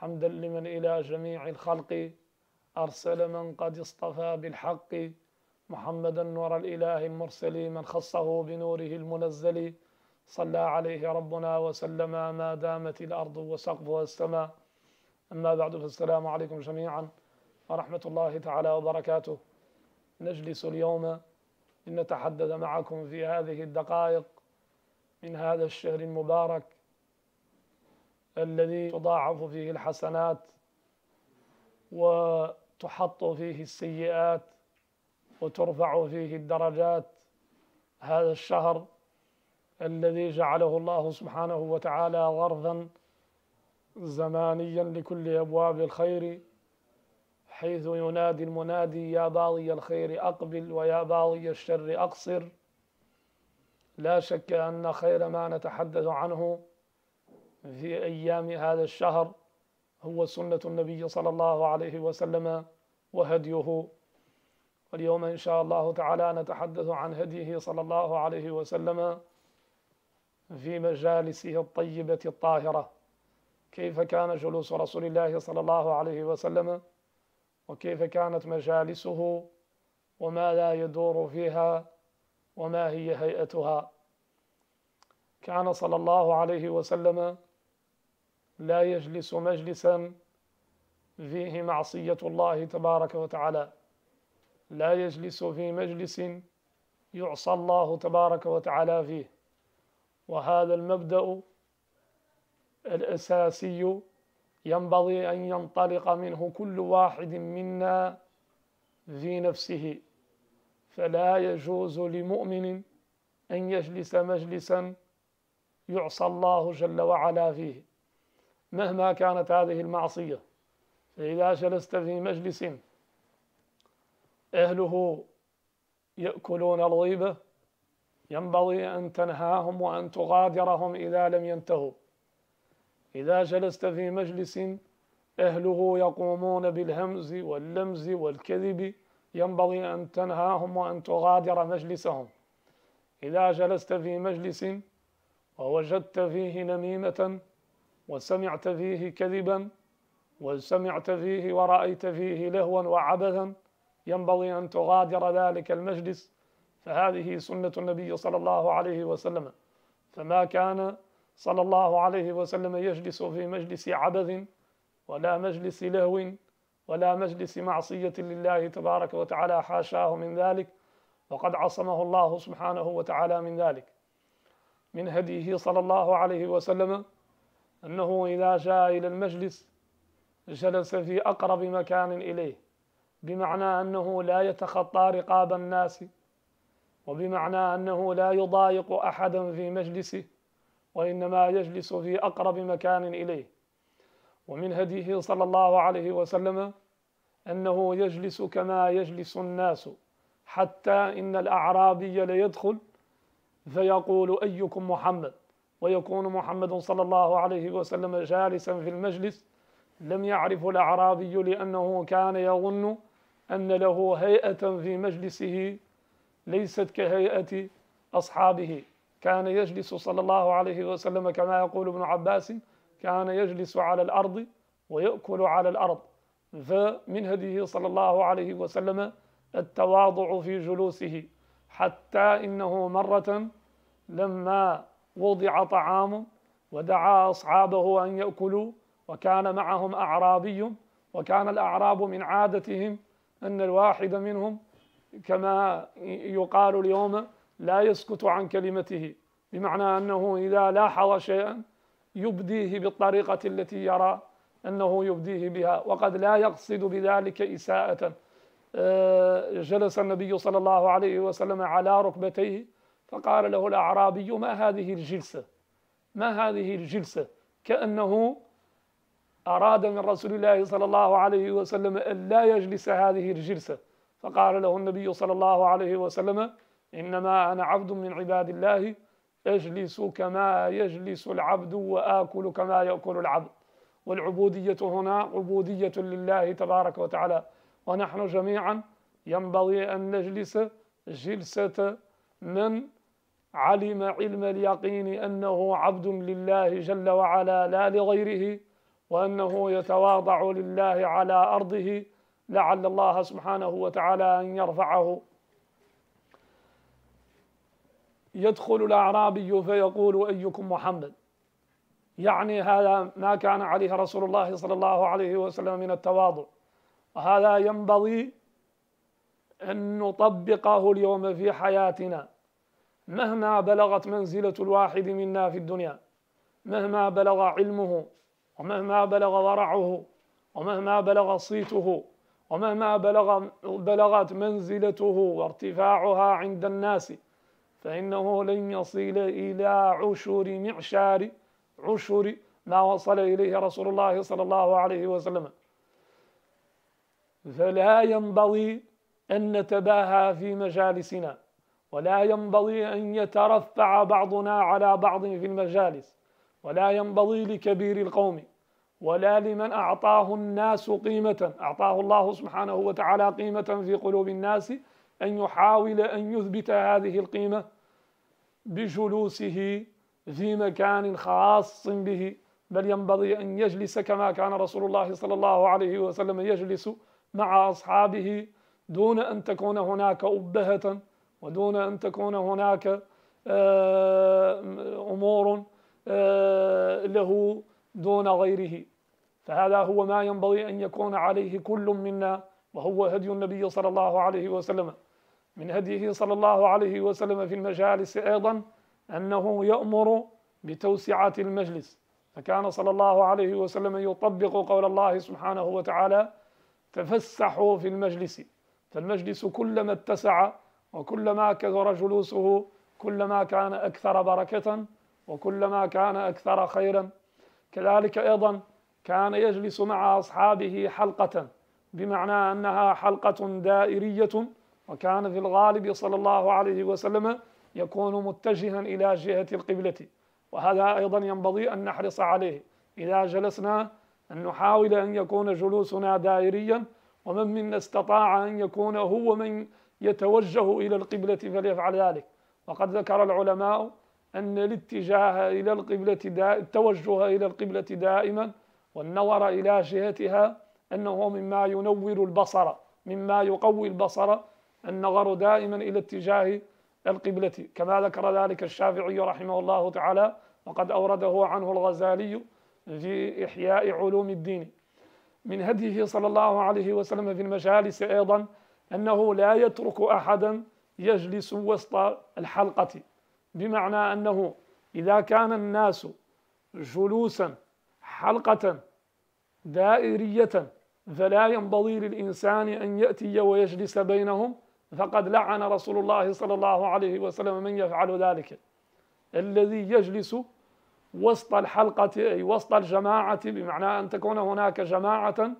حمدا لمن إلى جميع الخلق أرسل من قد اصطفى بالحق محمدا نور الإله المرسل من خصه بنوره المنزل صلى عليه ربنا وسلم ما دامت الأرض وسقفها السماء أما بعد فالسلام عليكم جميعا ورحمة الله تعالى وبركاته نجلس اليوم لنتحدث معكم في هذه الدقائق من هذا الشهر المبارك الذي تضاعف فيه الحسنات وتحط فيه السيئات وترفع فيه الدرجات هذا الشهر الذي جعله الله سبحانه وتعالى غرضا زمانيا لكل أبواب الخير حيث ينادي المنادي يا باغي الخير أقبل ويا باغي الشر أقصر لا شك أن خير ما نتحدث عنه في أيام هذا الشهر هو سنة النبي صلى الله عليه وسلم وهديه واليوم إن شاء الله تعالى نتحدث عن هديه صلى الله عليه وسلم في مجالسه الطيبة الطاهرة كيف كان جلوس رسول الله صلى الله عليه وسلم وكيف كانت مجالسه وما لا يدور فيها وما هي هيئتها كان صلى الله عليه وسلم لا يجلس مجلسا فيه معصية الله تبارك وتعالى لا يجلس في مجلس يعصى الله تبارك وتعالى فيه وهذا المبدأ الأساسي ينبغي أن ينطلق منه كل واحد منا في نفسه فلا يجوز لمؤمن أن يجلس مجلسا يعصى الله جل وعلا فيه مهما كانت هذه المعصية فإذا جلست في مجلس أهله يأكلون الغيبة ينبغي أن تنهاهم وأن تغادرهم إذا لم ينتهوا إذا جلست في مجلس أهله يقومون بالهمز واللمز والكذب ينبغي أن تنهاهم وأن تغادر مجلسهم إذا جلست في مجلس ووجدت فيه نميمة وسمعت فيه كذبا وسمعت فيه ورأيت فيه لهوا وعبثا ينبغي أن تغادر ذلك المجلس فهذه سنة النبي صلى الله عليه وسلم فما كان صلى الله عليه وسلم يجلس في مجلس عبث ولا مجلس لهو ولا مجلس معصية لله تبارك وتعالى حاشاه من ذلك وقد عصمه الله سبحانه وتعالى من ذلك من هديه صلى الله عليه وسلم أنه إذا جاء إلى المجلس جلس في أقرب مكان إليه بمعنى أنه لا يتخطى رقاب الناس وبمعنى أنه لا يضايق أحدا في مجلسه وإنما يجلس في أقرب مكان إليه ومن هديه صلى الله عليه وسلم أنه يجلس كما يجلس الناس حتى إن الأعرابي ليدخل فيقول أيكم محمد ويكون محمد صلى الله عليه وسلم جالسا في المجلس لم يعرف الأعرابي لأنه كان يظن أن له هيئة في مجلسه ليست كهيئة أصحابه كان يجلس صلى الله عليه وسلم كما يقول ابن عباس كان يجلس على الأرض ويأكل على الأرض فمن هديه صلى الله عليه وسلم التواضع في جلوسه حتى إنه مرة لما وضع طعام ودعا أصحابه أن يأكلوا وكان معهم أعرابي وكان الأعراب من عادتهم أن الواحد منهم كما يقال اليوم لا يسكت عن كلمته بمعنى أنه إذا لاحظ شيئا يبديه بالطريقة التي يرى أنه يبديه بها وقد لا يقصد بذلك إساءة آه، جلس النبي صلى الله عليه وسلم على ركبتيه فقال له الأعرابي ما هذه الجلسة ما هذه الجلسة كأنه أراد من رسول الله صلى الله عليه وسلم أن لا يجلس هذه الجلسة فقال له النبي صلى الله عليه وسلم إنما أنا عبد من عباد الله أجلس كما يجلس العبد وآكل كما يأكل العبد والعبودية هنا عبودية لله تبارك وتعالى ونحن جميعا ينبغي أن نجلس جلسة من علم علم اليقين أنه عبد لله جل وعلا لا لغيره وأنه يتواضع لله على أرضه لعل الله سبحانه وتعالى أن يرفعه يدخل الأعرابي فيقول أيكم محمد يعني هذا ما كان عليه رسول الله صلى الله عليه وسلم من التواضع وهذا ينبغي أن نطبقه اليوم في حياتنا مهما بلغت منزلة الواحد منا في الدنيا مهما بلغ علمه ومهما بلغ ورعه ومهما بلغ صيته ومهما بلغ بلغت منزلته وارتفاعها عند الناس فإنه لن يصل إلى عشر معشار عشر ما وصل إليه رسول الله صلى الله عليه وسلم فلا ينبغي أن نتباهى في مجالسنا ولا ينبغي أن يترفع بعضنا على بعض في المجالس ولا ينبغي لكبير القوم ولا لمن أعطاه الناس قيمة أعطاه الله سبحانه وتعالى قيمة في قلوب الناس أن يحاول أن يثبت هذه القيمة بجلوسه في مكان خاص به بل ينبغي أن يجلس كما كان رسول الله صلى الله عليه وسلم يجلس مع أصحابه دون أن تكون هناك أبهة ودون أن تكون هناك آه، أمور آه، له دون غيره فهذا هو ما ينبغي أن يكون عليه كل منا وهو هدي النبي صلى الله عليه وسلم من هديه صلى الله عليه وسلم في المجالس أيضا أنه يأمر بتوسعة المجلس فكان صلى الله عليه وسلم يطبق قول الله سبحانه وتعالى تفسحوا في المجلس فالمجلس كلما اتسع وكلما كثر جلوسه كلما كان أكثر بركة وكلما كان أكثر خيرا كذلك أيضا كان يجلس مع أصحابه حلقة بمعنى أنها حلقة دائرية وكان في الغالب صلى الله عليه وسلم يكون متجها إلى جهة القبلة وهذا أيضا ينبغي أن نحرص عليه إذا جلسنا أن نحاول أن يكون جلوسنا دائريا ومن منا استطاع أن يكون هو من يتوجه إلى القبلة فليفعل ذلك وقد ذكر العلماء أن الاتجاه إلى القبلة دا التوجه إلى القبلة دائما والنظر إلى جهتها أنه مما ينور البصر مما يقوي البصر النظر دائما إلى اتجاه القبلة كما ذكر ذلك الشافعي رحمه الله تعالى وقد أورده عنه الغزالي في إحياء علوم الدين من هديه صلى الله عليه وسلم في المجالس أيضا أنه لا يترك أحدا يجلس وسط الحلقة بمعنى أنه إذا كان الناس جلوسا حلقة دائرية فلا ينبغي للإنسان أن يأتي ويجلس بينهم فقد لعن رسول الله صلى الله عليه وسلم من يفعل ذلك الذي يجلس وسط الحلقة أي وسط الجماعة بمعنى أن تكون هناك جماعة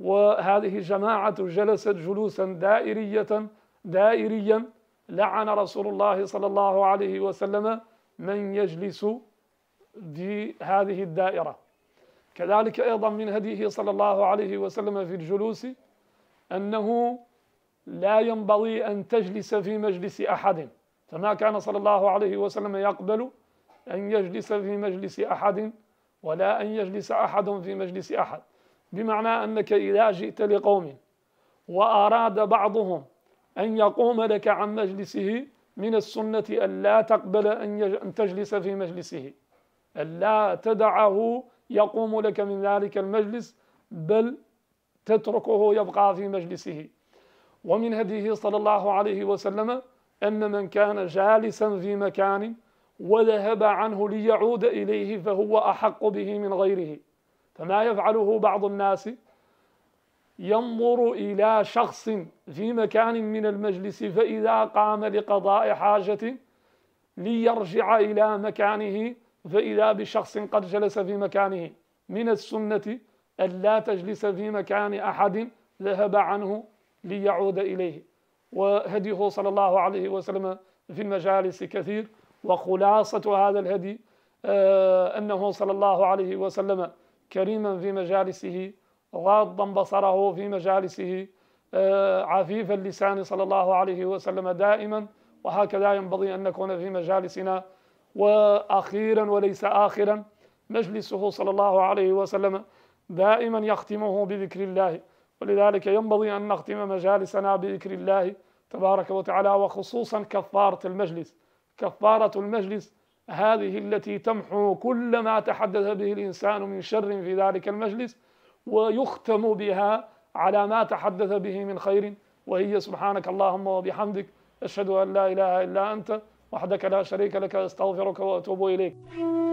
وهذه الجماعة جلست جلوسا دائرية دائريا لعن رسول الله صلى الله عليه وسلم من يجلس في هذه الدائرة كذلك أيضا من هديه صلى الله عليه وسلم في الجلوس أنه لا ينبغي أن تجلس في مجلس أحد فما كان صلى الله عليه وسلم يقبل أن يجلس في مجلس أحد ولا أن يجلس أحد في مجلس أحد بمعنى أنك إذا جئت لقوم وأراد بعضهم أن يقوم لك عن مجلسه من السنة أن لا تقبل أن تجلس في مجلسه أن لا تدعه يقوم لك من ذلك المجلس بل تتركه يبقى في مجلسه ومن هديه صلى الله عليه وسلم أن من كان جالسا في مكان وذهب عنه ليعود إليه فهو أحق به من غيره فما يفعله بعض الناس ينظر إلى شخص في مكان من المجلس فإذا قام لقضاء حاجة ليرجع إلى مكانه فإذا بشخص قد جلس في مكانه من السنة ألا تجلس في مكان أحد ذهب عنه ليعود إليه وهديه صلى الله عليه وسلم في المجالس كثير وخلاصة هذا الهدي آه، أنه صلى الله عليه وسلم كريما في مجالسه غاضا بصره في مجالسه آه، عفيف اللسان صلى الله عليه وسلم دائما وهكذا ينبغي أن نكون في مجالسنا وأخيرا وليس آخرا مجلسه صلى الله عليه وسلم دائما يختمه بذكر الله ولذلك ينبغي أن نختم مجالسنا بذكر الله تبارك وتعالى وخصوصا كفارة المجلس كفارة المجلس هذه التي تمحو كل ما تحدث به الإنسان من شر في ذلك المجلس ويختم بها على ما تحدث به من خير وهي سبحانك اللهم وبحمدك أشهد أن لا إله إلا أنت وحدك لا شريك لك أستغفرك وأتوب إليك